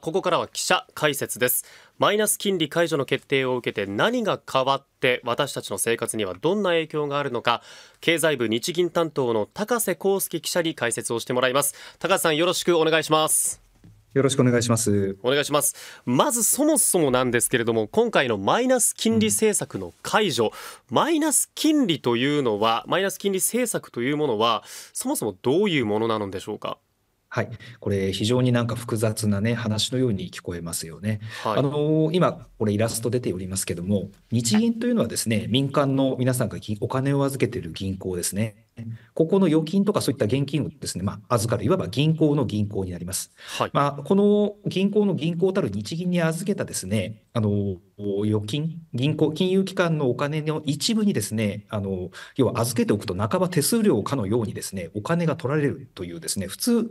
ここからは記者解説ですマイナス金利解除の決定を受けて何が変わって私たちの生活にはどんな影響があるのか経済部日銀担当の高瀬康介記者に解説をしてもらいます高瀬さんよろしくお願いしますよろしくお願いしますお願いしますまずそもそもなんですけれども今回のマイナス金利政策の解除、うん、マイナス金利というのはマイナス金利政策というものはそもそもどういうものなのでしょうかはい、これ非常になんか複雑なね話のように聞こえますよね。はい、あの今これイラスト出ておりますけども日銀というのはですね民間の皆さんがお金を預けている銀行ですね。ここの預金とかそういった現金をですね、まあ、預かる、いわば銀行の銀行になります。はい、まあ、この銀行の銀行たる日銀に預けたですね、あの、預金、銀行、金融機関のお金の一部にですね、あの、要は預けておくと半ば手数料かのようにですね、お金が取られるというですね、普通、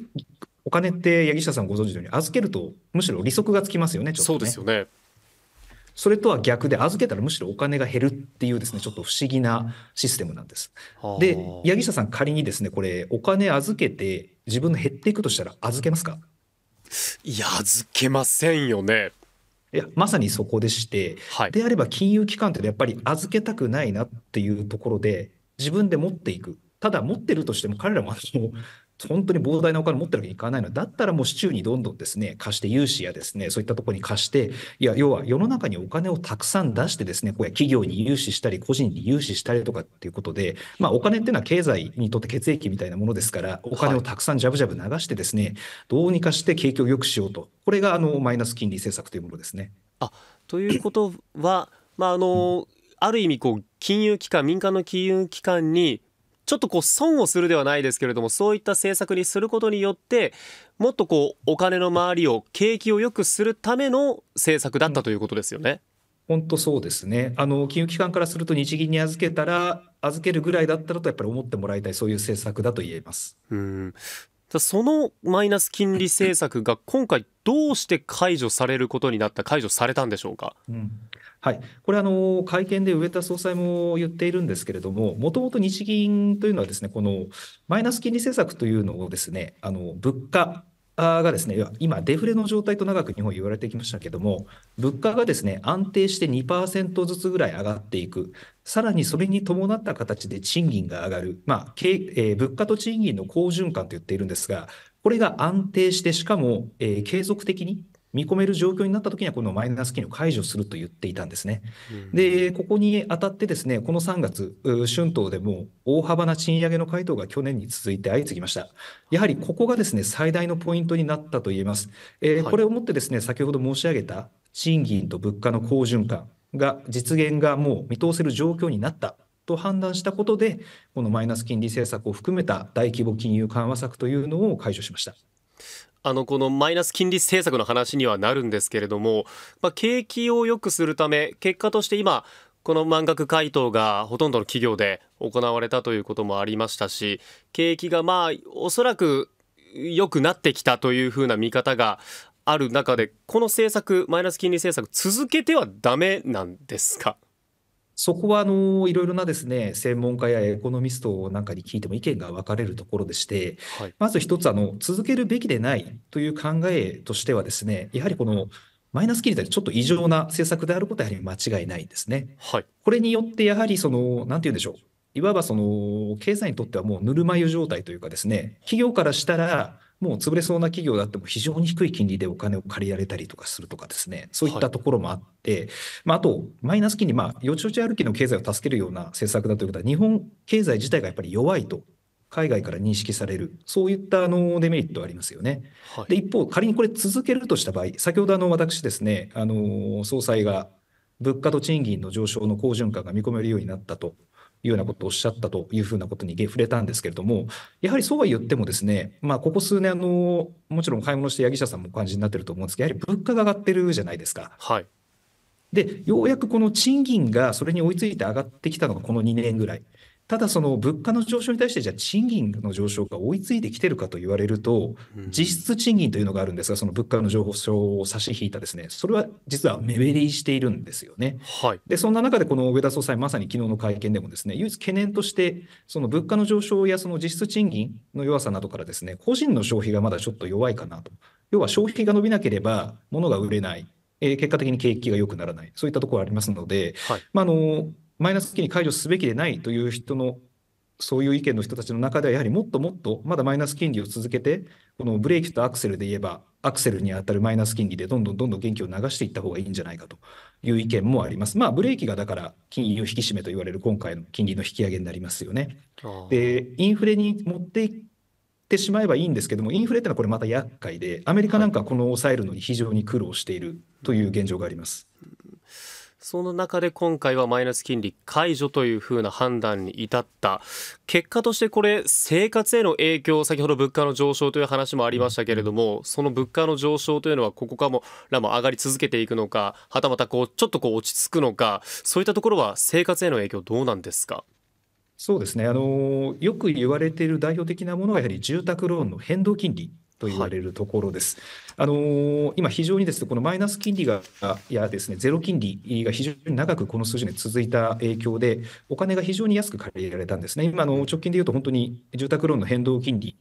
お金って八木下さんご存知のように預けるとむしろ利息がつきますよね、ちょっと、ね、そうですよね。それとは逆で預けたらむしろお金が減るっていうですね、ちょっと不思議なシステムなんです。で、柳下さん仮にですね、これお金預けて自分の減っていくとしたら預けますかいや、預けませんよね。いやまさにそこでして、はい、であれば金融機関ってやっぱり預けたくないなっていうところで自分で持っていくただ持ってるとしても彼らも本当に膨大なお金持ってるわけにいかないのだったらもう市中にどんどんですね貸して融資やですねそういったところに貸していや要は世の中にお金をたくさん出してですねこうや企業に融資したり個人に融資したりとかっていうことで、まあ、お金っていうのは経済にとって血液みたいなものですからお金をたくさんじゃぶじゃぶ流してですね、はい、どうにかして景気を良くしようとこれがあのマイナス金利政策というものですね。あということは、まああのある意味こう金融機関民間の金融機関にちょっとこう損をするではないですけれどもそういった政策にすることによってもっとこうお金の周りを景気を良くするための政策だったということですよね。本当そうですね。あの金融機関からすると日銀に預けたら預けるぐらいだったらとやっぱり思ってもらいたいそういう政策だと言えます。うんそのマイナス金利政策が今回どうして解除されることになった解除されたんでしょうか、うん、はい、これあの、会見で植田総裁も言っているんですけれども、もともと日銀というのはです、ね、このマイナス金利政策というのをです、ね、あの物価がですね今、デフレの状態と長く日本言われてきましたけども、物価がですね安定して2%ずつぐらい上がっていく、さらにそれに伴った形で賃金が上がる、まあえー、物価と賃金の好循環と言っているんですが、これが安定して、しかも、えー、継続的に見込める状況になった時にはこのマイナス金利を解除すると言っていたんですね。でここに当たってですねこの3月春闘でも大幅な賃上げの回答が去年に続いて相次ぎました。やはりここがですね最大のポイントになったと言えます。えーこれをもってですね先ほど申し上げた賃金と物価の好循環が実現がもう見通せる状況になったと判断したことでこのマイナス金利政策を含めた大規模金融緩和策というのを解除しました。あのこのマイナス金利政策の話にはなるんですけれども、まあ、景気を良くするため結果として今この満額回答がほとんどの企業で行われたということもありましたし景気がまあおそらく良くなってきたというふうな見方がある中でこの政策マイナス金利政策続けてはダメなんですかそこはあのいろいろなですね専門家やエコノミストなんかに聞いても意見が分かれるところでして、はい、まず一つあの続けるべきでないという考えとしてはですねやはりこのマイナス金利でちょっと異常な政策であることはやはり間違いないんですね。はい、これによってやはりその何て言うんでしょういわばその経済にとってはもうぬるま湯状態というかですね企業からしたらもう潰れそうな企業であっても非常に低い金利でお金を借りられたりとかするとかですね、そういったところもあって、はい、まあ、あと、マイナス金利、まあ、よちよち歩きの経済を助けるような政策だということは、日本経済自体がやっぱり弱いと海外から認識される、そういったあのデメリットありますよね。はい、で一方、仮にこれ続けるとした場合、先ほどあの私ですね、あの総裁が物価と賃金の上昇の好循環が見込めるようになったというようなことをおっしゃったというふうなことに触れたんですけれども、やはりそうは言ってもですね、まあ、ここ数年あの、もちろん買い物して八木社さんもお感じになってると思うんですけど、やはり物価が上がってるじゃないですか。はい、で、ようやくこの賃金がそれに追いついて上がってきたのがこの2年ぐらい。ただその物価の上昇に対してじゃあ賃金の上昇が追いついてきてるかと言われると、実質賃金というのがあるんですが、その物価の上昇を差し引いたですね、それは実は目減りしているんですよね。はい、で、そんな中でこの上田総裁、まさに昨日の会見でもですね、唯一懸念として、その物価の上昇やその実質賃金の弱さなどからですね、個人の消費がまだちょっと弱いかなと。要は消費が伸びなければ物が売れない。えー、結果的に景気が良くならない。そういったところありますので、はい、まあ、あの、マイナス金利解除すべきでないという人のそういう意見の人たちの中ではやはりもっともっとまだマイナス金利を続けてこのブレーキとアクセルで言えばアクセルに当たるマイナス金利でどんどんどんどん元気を流していった方がいいんじゃないかという意見もあります。まあブレーキがだから金融引き締めと言われる今回の金利の引き上げになりますよね。でインフレに持っていってしまえばいいんですけどもインフレってのはこれまた厄介でアメリカなんかこの抑えるのに非常に苦労しているという現状があります。はいその中で今回はマイナス金利解除というふうな判断に至った結果としてこれ生活への影響先ほど物価の上昇という話もありましたけれどもその物価の上昇というのはここからも上がり続けていくのかはたまたこうちょっとこう落ち着くのかそういったところは生活への影響どうなんですかそうですねあのよく言われている代表的なものはやはり住宅ローンの変動金利と言われるところです。はい、あのー、今、非常にですねこのマイナス金利がやですねゼロ金利が非常に長くこの数字に続いた影響で、お金が非常に安く借りられたんですね。今の直近でいうと、本当に住宅ローンの変動金利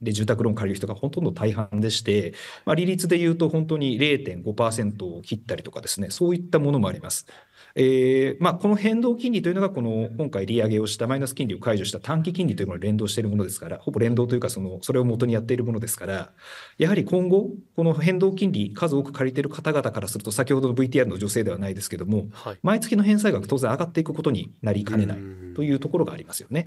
で住宅ローン借りる人がほとんど大半でして、まあ、利率でいうと本当に0.5%を切ったりとかですね、そういったものもあります。えーまあ、この変動金利というのがこの今回利上げをしたマイナス金利を解除した短期金利というものに連動しているものですからほぼ連動というかそのそれを元にやっているものですからやはり今後この変動金利数多く借りている方々からすると先ほどの VTR の女性ではないですけども、はい、毎月の返済額当然上がっていくことになりかねないというところがありますよね。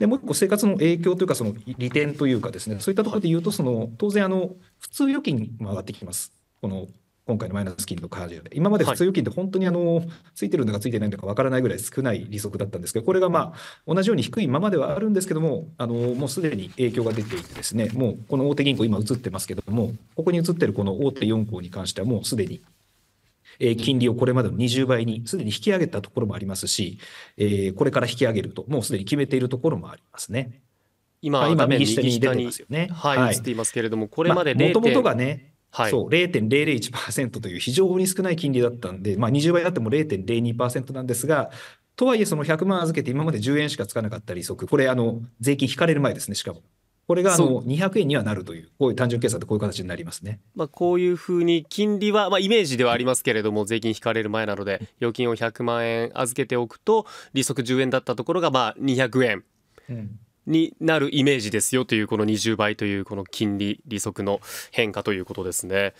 でもう一個生活の影響というかその利点というかですねそういったところで言うとその当然あの普通預金も上がってきます。この今回のマイナス金利の感じで、今まで普通預金って本当にあの、はい、ついてるのかついてないのかわからないぐらい少ない利息だったんですけど、これがまあ、同じように低いままではあるんですけども、あのもうすでに影響が出ていてですね、もうこの大手銀行、今映ってますけども、ここに映ってるこの大手4行に関しては、もうすでにえ金利をこれまでの20倍にすでに引き上げたところもありますし、えー、これから引き上げると、もうすでに決めているところもありますね。今、今右下に出てますよね。はい、はい、映っていますけれども、これまでまあ、がね、はい、そう0.001%という非常に少ない金利だったんで、まあ、20倍だっても0.02%なんですが、とはいえその100万預けて今まで10円しかつかなかった利息、これあの税金引かれる前ですね、しかも。これがあの200円にはなるという、こういう単純計算でこういう形になりますね。まあ、こういうふうに金利は、まあ、イメージではありますけれども、税金引かれる前なので、預金を100万円預けておくと、利息10円だったところがまあ200円。うんになるイメージですよというこの20倍というこの金利利息の変化ということですね。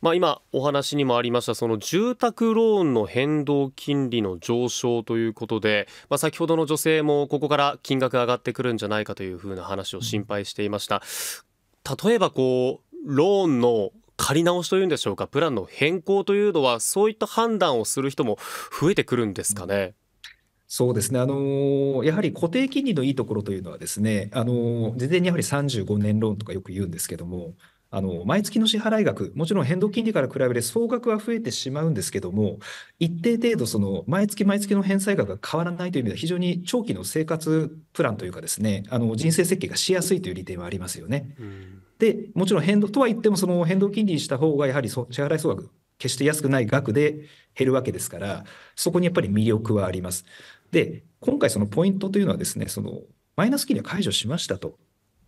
まあ、今お話にもありましたその住宅ローンの変動金利の上昇ということで、まあ、先ほどの女性もここから金額上がってくるんじゃないかというふうな話を心配していました。例えばこうローンの借り直しというんでしょうかプランの変更というのはそういった判断をする人も増えてくるんですかね。そうですね、あのー、やはり固定金利のいいところというのはですね、あのー、事前にやはり35年ローンとかよく言うんですけども、あのー、毎月の支払額、もちろん変動金利から比べて総額は増えてしまうんですけども、一定程度、その毎月毎月の返済額が変わらないという意味では、非常に長期の生活プランというかですね、あの人生設計がしやすいという利点はありますよね。でもちろん変動とは言っても、その変動金利にした方が、やはり支払い総額決して安くない額で減るわけですから、そこにやっぱり魅力はあります。で、今回そのポイントというのはですね、そのマイナス金利は解除しましたと。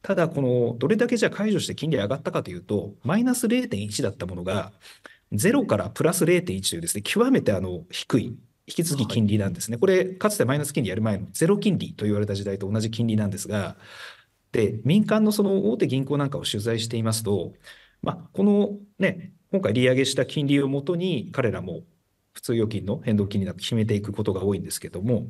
ただ、このどれだけじゃ解除して金利上がったかというと、マイナス0.1だったものが、0からプラス0.1というですね、極めてあの低い引き続き金利なんですね。これ、かつてマイナス金利やる前のゼロ金利と言われた時代と同じ金利なんですが、で、民間のその大手銀行なんかを取材していますと、まあ、このね、今回利上げした金利をもとに彼らも普通預金の変動金利など決めていくことが多いんですけども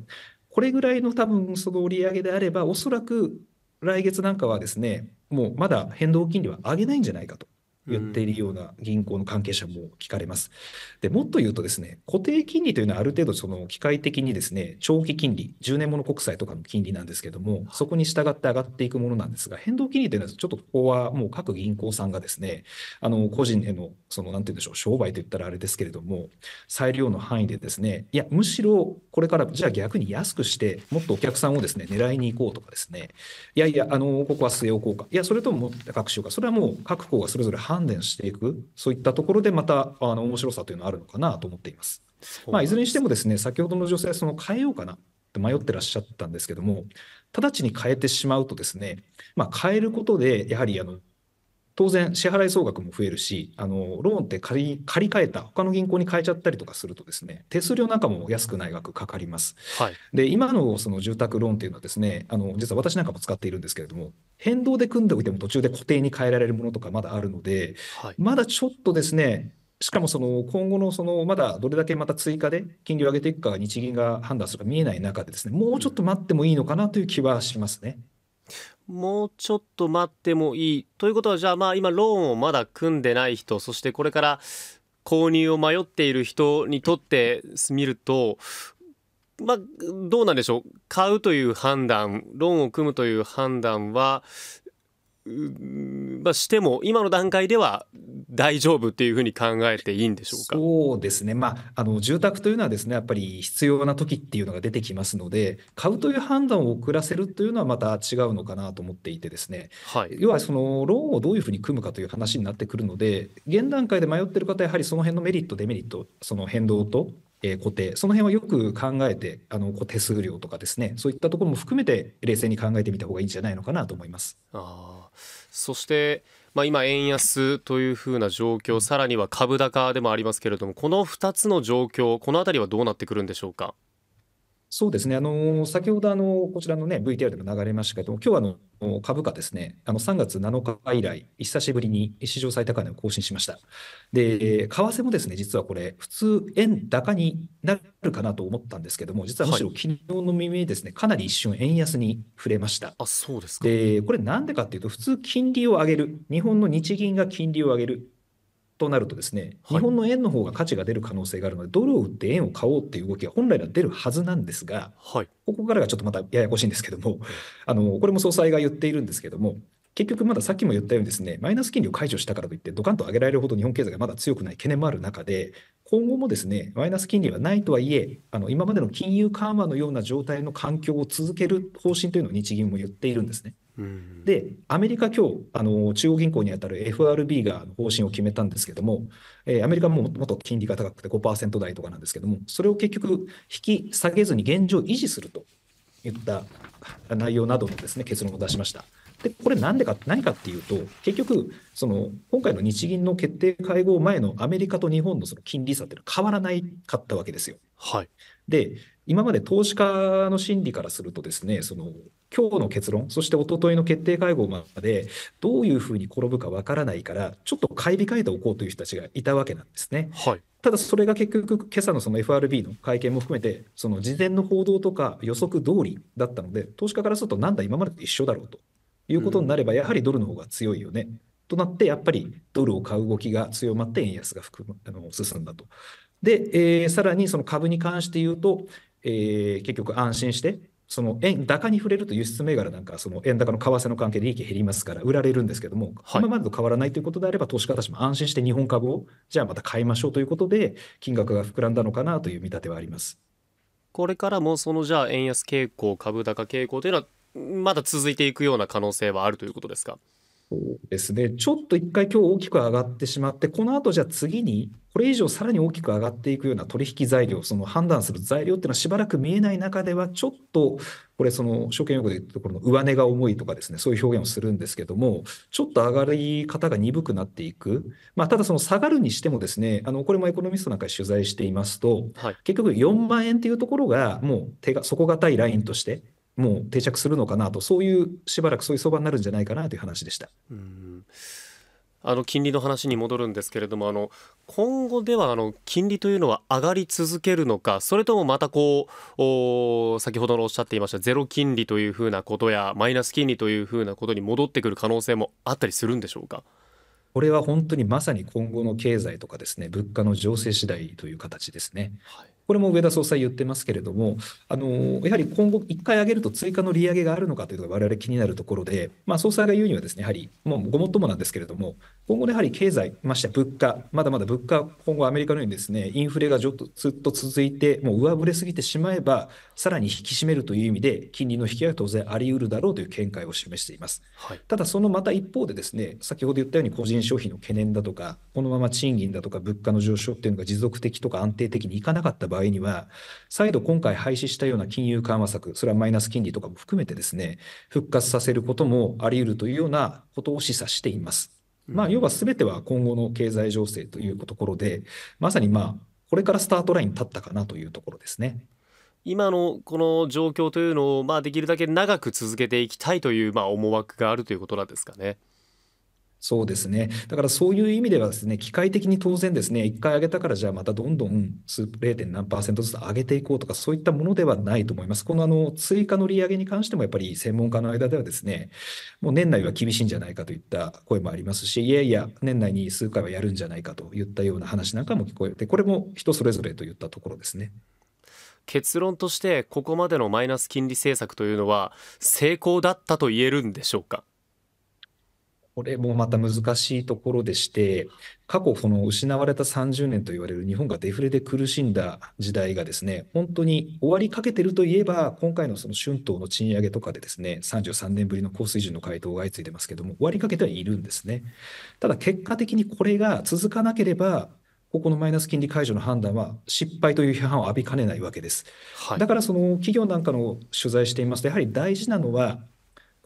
これぐらいの多分その利上げであればおそらく来月なんかはですねもうまだ変動金利は上げないんじゃないかと言っているような銀行の関係者も聞かれます。でもっと言うとですね、固定金利というのはある程度その機械的にですね、長期金利、10年もの国債とかの金利なんですけども、そこに従って上がっていくものなんですが、変動金利というのはちょっとここはもう各銀行さんがですね、あの個人へのそのなんて言うんでしょう、商売といったらあれですけれども、裁量の範囲でですね、いや、むしろこれからじゃあ逆に安くして、もっとお客さんをですね、狙いに行こうとかですね、いやいや、あのここは据え置こうか、いや、それとも各種か、それはもう各行がそれぞれ鍛錬していく、そういったところでまたあの面白さというのはあるのかなと思っています。まあ、いずれにしてもですね、先ほどの女性、その変えようかなって迷ってらっしゃったんですけども、直ちに変えてしまうとですね、まあ、変えることで、やはりあの当然支払い総額も増えるしあのローンって借り借り換えた他の銀行に変えちゃったりとかするとですね手数料なんかも安くない額かかります、はい、で今のその住宅ローンというのはですねあの実は私なんかも使っているんですけれども変動で組んでおいても途中で固定に変えられるものとかまだあるので、はい、まだちょっとですねしかもその今後のそのまだどれだけまた追加で金利を上げていくか日銀が判断するか見えない中でですねもうちょっと待ってもいいのかなという気はしますね。もうちょっと待ってもいい。ということは、じゃあまあ今ローンをまだ組んでない人、そしてこれから購入を迷っている人にとってみると、まあ、どうなんでしょう。買うという判断、ローンを組むという判断は、うんまあ、しても今の段階では大丈夫っていうふうに考えていいんでしょうかそうですね、まあ、あの住宅というのはですねやっぱり必要な時っていうのが出てきますので買うという判断を遅らせるというのはまた違うのかなと思っていてですね、はい、要はそのローンをどういうふうに組むかという話になってくるので現段階で迷ってる方はやはりその辺のメリットデメリットその変動とえー、固定、その辺はよく考えて、あの手数料とかですね、そういったところも含めて冷静に考えてみた方がいいんじゃないのかなと思います。あそして、まあ、今、円安というふうな状況さらには株高でもありますけれどもこの2つの状況この辺りはどうなってくるんでしょうか。そうですね、あの先ほどあのこちらの、ね、VTR でも流れましたけど、今日はあの株価ですね、あの3月7日以来、久しぶりに史上最高値を更新しました。で、為替もですね、実はこれ、普通、円高になるかなと思ったんですけども、実はむしろ昨日の未明ですね、はい、かなり一瞬、円安に触れました。あそうですでこれ、なんでかっていうと、普通、金利を上げる、日本の日銀が金利を上げる、となるとですね、日本の円の方が価値が出る可能性があるので、ドルを売って円を買おうっていう動きが本来は出るはずなんですが、ここからがちょっとまたややこしいんですけども、あのこれも総裁が言っているんですけども、結局まださっきも言ったようにですね、マイナス金利を解除したからといって、ドカンと上げられるほど日本経済がまだ強くない懸念もある中で、今後もですね、マイナス金利はないとはいえ、あの今までの金融緩和のような状態の環境を続ける方針というのを日銀も言っているんですね。で、アメリカ今日、あの中央銀行にあたる FRB が方針を決めたんですけども、えー、アメリカももっと金利が高くて5%台とかなんですけども、それを結局引き下げずに現状維持するといった内容などのですね結論を出しました。でこれ何でか何かっていうと結局その今回の日銀の決定会合前のアメリカと日本のその金利差っていうのは変わらないかったわけですよ。はい、で今まで投資家の心理からするとですね、その今日の結論、そしておとといの決定会合までどういうふうに転ぶかわからないから、ちょっと買い控えておこうという人たちがいたわけなんですね。はい、ただ、それが結局、今朝のその FRB の会見も含めて、その事前の報道とか予測通りだったので、投資家からすると、なんだ、今までと一緒だろうということになれば、やはりドルの方が強いよね。うん、となって、やっぱりドルを買う動きが強まって円安があの進んだとで、えー、さらにその株に関して言うと、えー、結局安心してその円高に触れると輸出銘柄なんかその円高の為替の関係で利益減りますから売られるんですけども、はい、今までと変わらないということであれば投資家たちも安心して日本株をじゃあまた買いましょうということで金額が膨らんだのかなという見立てはありますこれからもそのじゃあ円安傾向株高傾向というのはまだ続いていくような可能性はあるということですかそうですね。ちょっと一回今日大きく上がってしまって、この後じゃあ次に、これ以上さらに大きく上がっていくような取引材料、その判断する材料っていうのはしばらく見えない中では、ちょっと、これその証券用語で言うところの上値が重いとかですね、そういう表現をするんですけども、ちょっと上がり方が鈍くなっていく。まあ、ただその下がるにしてもですね、あの、これもエコノミストなんか取材していますと、はい、結局4万円っていうところが、もう手が底堅いラインとして、もう定着するのかなと、そういうしばらくそういう相場になるんじゃないかなという話でした。うんあの金利の話に戻るんですけれども、あの今後ではあの金利というのは上がり続けるのか、それともまたこう先ほどのおっしゃっていましたゼロ金利というふうなことやマイナス金利というふうなことに戻ってくる可能性もあったりするんでしょうか。これは本当にまさに今後の経済とかですね物価の情勢次第という形ですね。はいこれも植田総裁言ってますけれども、あのやはり今後、1回上げると追加の利上げがあるのかというのが我々気になるところで、まあ、総裁が言うにはです、ね、やはり、もうごもっともなんですけれども、今後やはり経済、まして物価、まだまだ物価、今後アメリカのようにです、ね、インフレがずっと続いて、もう上振れすぎてしまえば、さらに引き締めるという意味で、金利の引き上げは当然あり得るだろうという見解を示しています。はい、ただ、そのまた一方でです、ね、先ほど言ったように個人消費の懸念だとか、このまま賃金だとか物価の上昇っていうのが持続的とか安定的にいかなかった場合には、再度今回廃止したような金融緩和策、それはマイナス金利とかも含めてですね、復活させることもあり得るというようなことを示唆しています。まあ、要は全ては今後の経済情勢というところで、まさにまあ、これからスタートラインに立ったかなというところですね。今のこの状況というのを、まあ、できるだけ長く続けていきたいという、まあ、思惑があるということなんですかね。そうですね。だからそういう意味ではですね、機械的に当然ですね、1回上げたからじゃあまたどんどん数 0. 何パーセントずつ上げていこうとか、そういったものではないと思います。このあの追加の利上げに関してもやっぱり専門家の間ではですね、もう年内は厳しいんじゃないかといった声もありますし、いやいや、年内に数回はやるんじゃないかといったような話なんかも聞こえて、これも人それぞれといったところですね。結論としてここまでのマイナス金利政策というのは成功だったと言えるんでしょうか。これもまた難しいところでして、過去この失われた30年と言われる日本がデフレで苦しんだ時代がですね、本当に終わりかけてるといえば、今回のその春闘の賃上げとかでですね、33年ぶりの高水準の回答が相次いでますけども、終わりかけてはいるんですね。ただ結果的にこれが続かなければ、ここのマイナス金利解除の判断は失敗という批判を浴びかねないわけです。はい、だからその企業なんかの取材していますと、やはり大事なのは、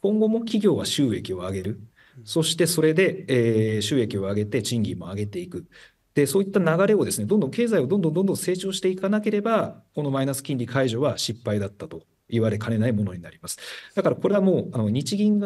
今後も企業は収益を上げる。そしてそれで、えー、収益を上げて賃金も上げていく。で、そういった流れをですね、どんどん経済をどんどんどんどん成長していかなければ、このマイナス金利解除は失敗だったと言われかねないものになります。だからこれはもう、あの日銀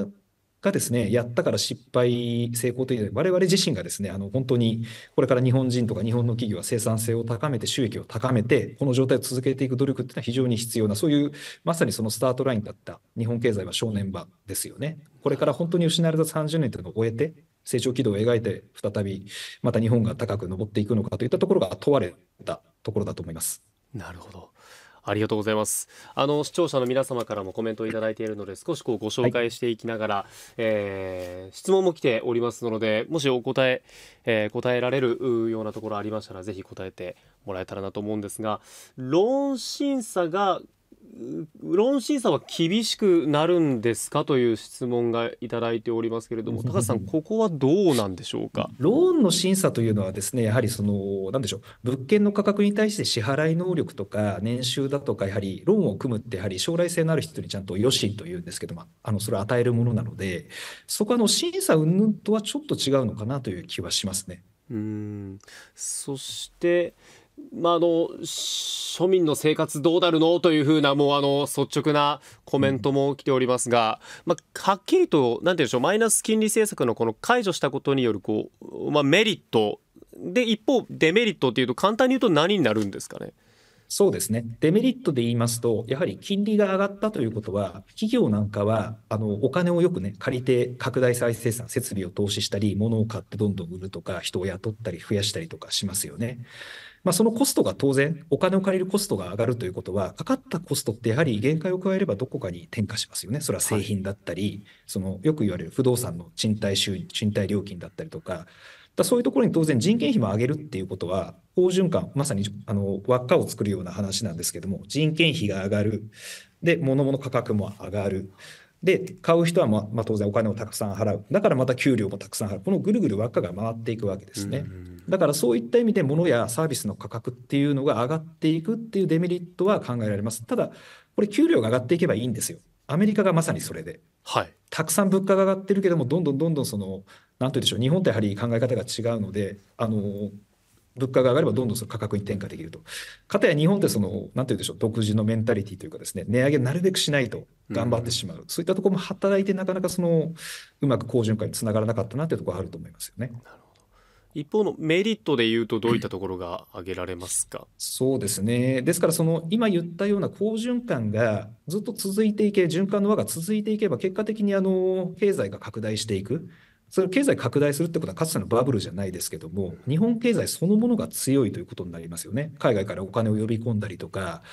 がですね、やったから失敗、成功というより、我々自身がですね、あの、本当に、これから日本人とか日本の企業は生産性を高めて、収益を高めて、この状態を続けていく努力っていうのは非常に必要な、そういう、まさにそのスタートラインだった日本経済は正念場ですよね。これから本当に失われた30年というのを終えて、成長軌道を描いて、再び、また日本が高く上っていくのかといったところが問われたところだと思います。なるほど。ありがとうございますあの視聴者の皆様からもコメントをいただいているので少しこうご紹介していきながら、はい、えー、質問も来ておりますのでもしお答ええー、答えられるようなところありましたらぜひ答えてもらえたらなと思うんですがローン審査が論審査は厳しくなるんですかという質問がいただいておりますけれども、高橋さん、ここはどうなんでしょうか。ローンの審査というのはですね、やはりその、なんでしょう、物件の価格に対して支払い能力とか、年収だとか、やはりローンを組むって、やはり将来性のある人にちゃんと良しというんですけども、あのそれを与えるものなので、そこはあの審査云々とはちょっと違うのかなという気はしますね。うんそして、まあ、あの庶民の生活どうなるのというふうなもうあの率直なコメントも来ておりますが、まあ、はっきりとなんていうんでしょうマイナス金利政策のこの解除したことによるこう、まあ、メリットで一方デメリットというと簡単に言うと何になるんですかね。そうですね。デメリットで言いますと、やはり金利が上がったということは、企業なんかは、あの、お金をよくね、借りて拡大再生産、設備を投資したり、物を買ってどんどん売るとか、人を雇ったり増やしたりとかしますよね。まあ、そのコストが当然、お金を借りるコストが上がるということは、かかったコストってやはり限界を加えればどこかに転嫁しますよね。それは製品だったり、そのよく言われる不動産の賃貸収入、賃貸料金だったりとか、だそういうところに当然人件費も上げるっていうことは、好循環、まさにあの輪っかを作るような話なんですけども、人件費が上がる、で、物の価格も上がる。で、買う人はま、まあ、当然お金をたくさん払う。だからまた給料もたくさん払う。このぐるぐる輪っかが回っていくわけですね。うんうんだからそういった意味で物やサービスの価格っていうのが上がっていくっていうデメリットは考えられます。ただ、これ給料が上がっていけばいいんですよ。アメリカがまさにそれで。はい、たくさん物価が上がってるけども、どんどんどんどんその、なんて言うでしょう、日本とやはり考え方が違うので、あの、物価が上がればどんどんその価格に転嫁できると。かたや日本ってその、なんて言うでしょう、独自のメンタリティというかですね、値上げなるべくしないと頑張ってしまう。うん、そういったところも働いて、なかなかその、うまく好循環につながらなかったなというところはあると思いますよね。なるほど一方のメリットでいうと、どういったところが挙げられますか、そうですね、ですからその今言ったような好循環がずっと続いていけ、循環の輪が続いていけば、結果的にあの経済が拡大していく、それ経済拡大するってことはかつてのバブルじゃないですけども、日本経済そのものが強いということになりますよね、海外からお金を呼び込んだりとか。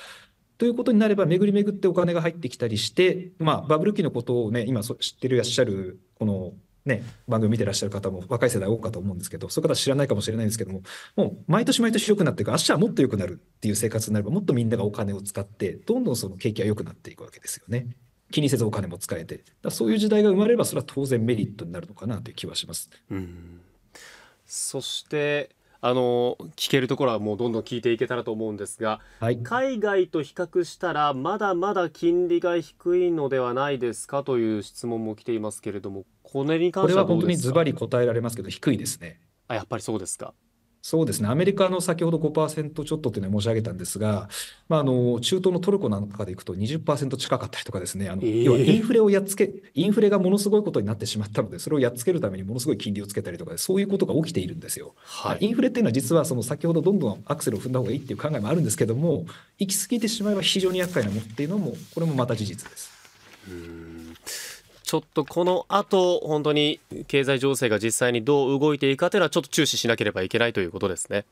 ということになれば、巡り巡ってお金が入ってきたりして、まあ、バブル期のことをね、今知ってるいらっしゃる、このね、番組見てらっしゃる方も若い世代多かと思うんですけど、そういう方は知らないかもしれないんですけども、もう毎年毎年良くなっていく、明日はもっと良くなるっていう生活になれば、もっとみんながお金を使って、どんどんその景気は良くなっていくわけですよね。気にせずお金も使えて。だそういう時代が生まれれば、それは当然メリットになるのかなという気はします。うんそしてあの聞けるところはもうどんどん聞いていけたらと思うんですが、はい、海外と比較したらまだまだ金利が低いのではないですかという質問も来ていますけれどもこれは本当にズバリ答えられますけど、低いですね。あやっぱりそうですか。そうですね、アメリカの先ほど5%ちょっとというのは申し上げたんですが、まあ、あの中東のトルコなんかでいくと20%近かったりとかですね、あの、えー、要はインフレをやっつけ、インフレがものすごいことになってしまったので、それをやっつけるためにものすごい金利をつけたりとか、そういうことが起きているんですよ。はい、インフレっていうのは、実はその先ほどどんどんアクセルを踏んだ方がいいっていう考えもあるんですけども、行き過ぎてしまえば非常に厄介なものっていうのも、これもまた事実です。ちょっとこの後本当に経済情勢が実際にどう動いていくかというのはちょっと注視しなければいけないということですね。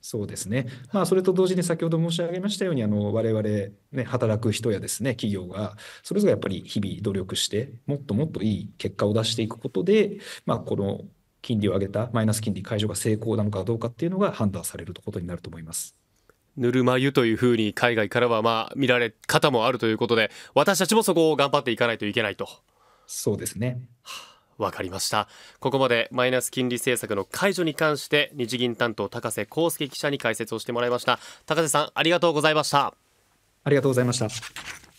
そうですね、まあ、それと同時に先ほど申し上げましたように、あの我々、ね、働く人やですね企業が、それぞれやっぱり日々努力して、もっともっといい結果を出していくことで、まあ、この金利を上げたマイナス金利解除が成功なのかどうかっていうのが判断されることになると思います。ぬるま湯というふうに海外からはまあ見られ方もあるということで、私たちもそこを頑張っていかないといけないと。そうですね。わかりましたここまでマイナス金利政策の解除に関して日銀担当高瀬康介記者に解説をしてもらいました高瀬さんありがとうございましたありがとうございました